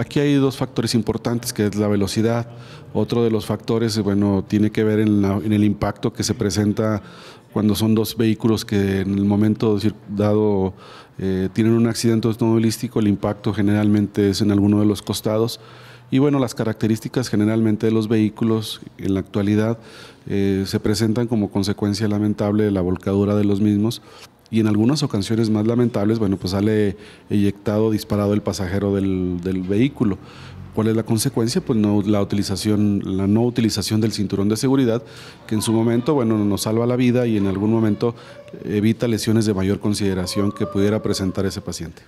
Aquí hay dos factores importantes, que es la velocidad. Otro de los factores, bueno, tiene que ver en, el impacto que se presenta cuando son dos vehículos que en el momento dado eh, tienen un accidente automovilístico, el impacto generalmente es en alguno de los costados. Y bueno, las características generalmente de los vehículos en la actualidad eh, se presentan como consecuencia lamentable de la volcadura de los mismos y en algunas ocasiones más lamentables, bueno, pues sale eyectado, disparado el pasajero del, vehículo. ¿Cuál es la consecuencia? Pues la la no utilización del cinturón de seguridad, que en su momento, bueno, nos salva la vida y en algún momento evita lesiones de mayor consideración que pudiera presentar ese paciente.